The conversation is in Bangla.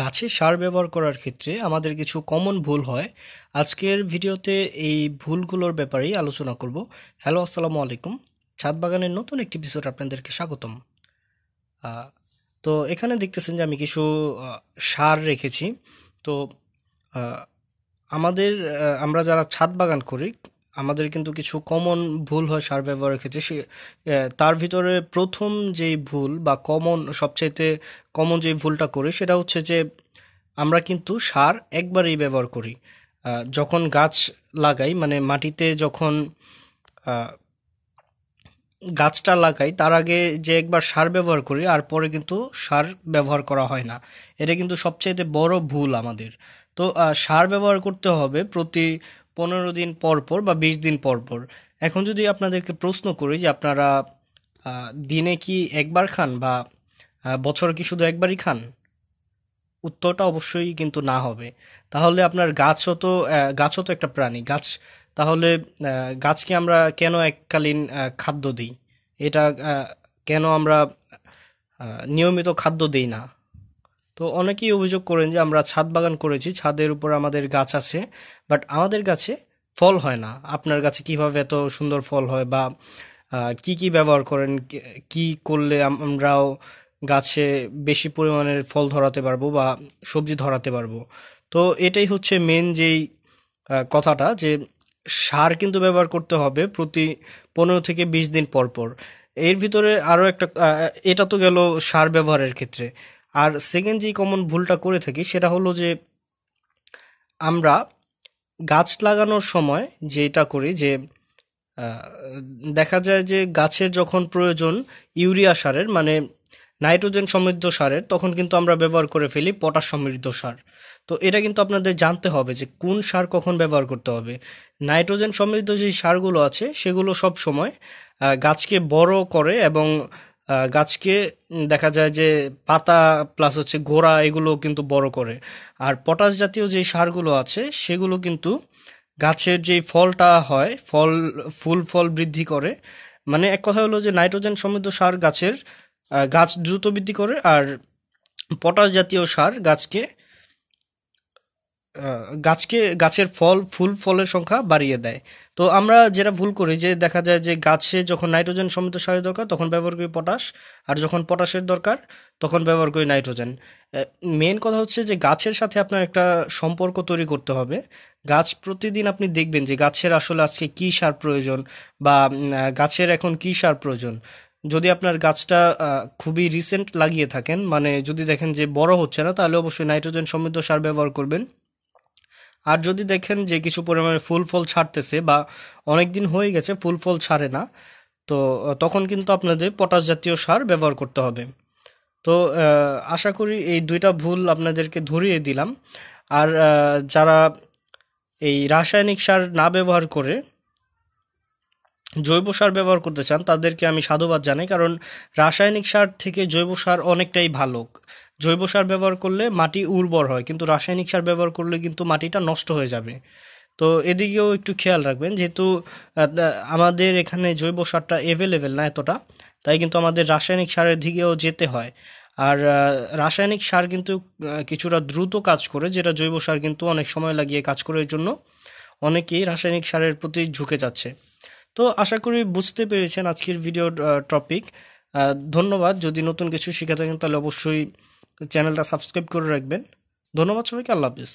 গাছে সার ব্যবহার করার ক্ষেত্রে আমাদের কিছু কমন ভুল হয় আজকের ভিডিওতে এই ভুলগুলোর ব্যাপারেই আলোচনা করব হ্যালো আসসালামু আলাইকুম ছাদ বাগানের নতুন একটি বিষয় আপনাদেরকে স্বাগতম তো এখানে দেখতেছেন যে আমি কিছু সার রেখেছি তো আমাদের আমরা যারা ছাদ বাগান করি আমাদের কিন্তু কিছু কমন ভুল হয় সার ব্যবহারের ক্ষেত্রে সে তার ভিতরে প্রথম যেই ভুল বা কমন সবচাইতে কমন যে ভুলটা করি সেটা হচ্ছে যে আমরা কিন্তু সার একবারেই ব্যবহার করি যখন গাছ লাগাই মানে মাটিতে যখন গাছটা লাগাই তার আগে যে একবার সার ব্যবহার করি আর পরে কিন্তু সার ব্যবহার করা হয় না এটা কিন্তু সবচাইতে বড় ভুল আমাদের তো সার ব্যবহার করতে হবে প্রতি পনেরো দিন পর পর বা বিশ দিন পর পর এখন যদি আপনাদেরকে প্রশ্ন করি যে আপনারা দিনে কি একবার খান বা বছরে কি শুধু একবারই খান উত্তরটা অবশ্যই কিন্তু না হবে তাহলে আপনার গাছও তো গাছও তো একটা প্রাণী গাছ তাহলে গাছকে আমরা কেন এককালীন খাদ্য দিই এটা কেন আমরা নিয়মিত খাদ্য দিই না তো অনেকেই অভিযোগ করেন যে আমরা ছাদ বাগান করেছি ছাদের উপর আমাদের গাছ আছে বাট আমাদের গাছে ফল হয় না আপনার গাছে কিভাবে এত সুন্দর ফল হয় বা কি কি ব্যবহার করেন কি করলে আমরাও গাছে বেশি পরিমাণের ফল ধরাতে পারবো বা সবজি ধরাতে পারবো তো এটাই হচ্ছে মেন যেই কথাটা যে সার কিন্তু ব্যবহার করতে হবে প্রতি পনেরো থেকে বিশ দিন পর পর এর ভিতরে আরও একটা এটা তো গেল সার ব্যবহারের ক্ষেত্রে আর সেকেন্ড যে কমন ভুলটা করে থাকি সেটা হলো যে আমরা গাছ লাগানোর সময় যেটা করি যে দেখা যায় যে গাছের যখন প্রয়োজন ইউরিয়া সারের মানে নাইট্রোজেন সমৃদ্ধ সারের তখন কিন্তু আমরা ব্যবহার করে ফেলি পটাশ সমৃদ্ধ সার তো এটা কিন্তু আপনাদের জানতে হবে যে কোন সার কখন ব্যবহার করতে হবে নাইট্রোজেন সমৃদ্ধ যে সারগুলো আছে সেগুলো সব সময় গাছকে বড় করে এবং গাছকে দেখা যায় যে পাতা প্লাস হচ্ছে গোড়া এগুলো কিন্তু বড় করে আর পটাশ জাতীয় যে সারগুলো আছে সেগুলো কিন্তু গাছের যে ফলটা হয় ফল ফুল ফল বৃদ্ধি করে মানে এক কথা হলো যে নাইট্রোজেন সমৃদ্ধ সার গাছের গাছ দ্রুত বৃদ্ধি করে আর পটাশ জাতীয় সার গাছকে গাছকে গাছের ফল ফুল ফলের সংখ্যা বাড়িয়ে দেয় তো আমরা যেটা ভুল করি যে দেখা যায় যে গাছে যখন নাইট্রোজেন সমৃদ্ধ সারের দরকার তখন ব্যবহার করি পটাশ আর যখন পটাশের দরকার তখন ব্যবহার করি নাইট্রোজেন মেন কথা হচ্ছে যে গাছের সাথে আপনার একটা সম্পর্ক তৈরি করতে হবে গাছ প্রতিদিন আপনি দেখবেন যে গাছের আসলে আজকে কী সার প্রয়োজন বা গাছের এখন কী সার প্রয়োজন যদি আপনার গাছটা খুবই রিসেন্ট লাগিয়ে থাকেন মানে যদি দেখেন যে বড় হচ্ছে না তাহলে অবশ্যই নাইট্রোজেন সমৃদ্ধ সার ব্যবহার করবেন আর যদি দেখেন যে কিছু পরিমাণে ফুল ফল ছাড়তেছে বা অনেক দিন হয়ে গেছে ফুল ফল ছাড়ে না তো তখন কিন্তু আপনাদের পটাশ জাতীয় সার ব্যবহার করতে হবে তো আশা করি এই দুইটা ভুল আপনাদেরকে ধরিয়ে দিলাম আর যারা এই রাসায়নিক সার না ব্যবহার করে জৈব সার ব্যবহার করতে চান তাদেরকে আমি সাধুবাদ জানাই কারণ রাসায়নিক সার থেকে জৈব সার অনেকটাই ভালো জৈব সার ব্যবহার করলে মাটি উর্বর হয় কিন্তু রাসায়নিক সার ব্যবহার করলে কিন্তু মাটিটা নষ্ট হয়ে যাবে তো এদিকেও একটু খেয়াল রাখবেন যেহেতু আমাদের এখানে জৈব সারটা অ্যাভেলেবেল না এতটা তাই কিন্তু আমাদের রাসায়নিক সারের দিকেও যেতে হয় আর রাসায়নিক সার কিন্তু কিছুটা দ্রুত কাজ করে যেটা জৈব সার কিন্তু অনেক সময় লাগিয়ে কাজ করার জন্য অনেকেই রাসায়নিক সারের প্রতি ঝুঁকে যাচ্ছে তো আশা করি বুঝতে পেরেছেন আজকের ভিডিও টপিক ধন্যবাদ যদি নতুন কিছু শিখে থাকেন তাহলে অবশ্যই চ্যানেলটা সাবস্ক্রাইব করে রাখবেন ধন্যবাদ সবাইকে আল্লাহ হাফিজ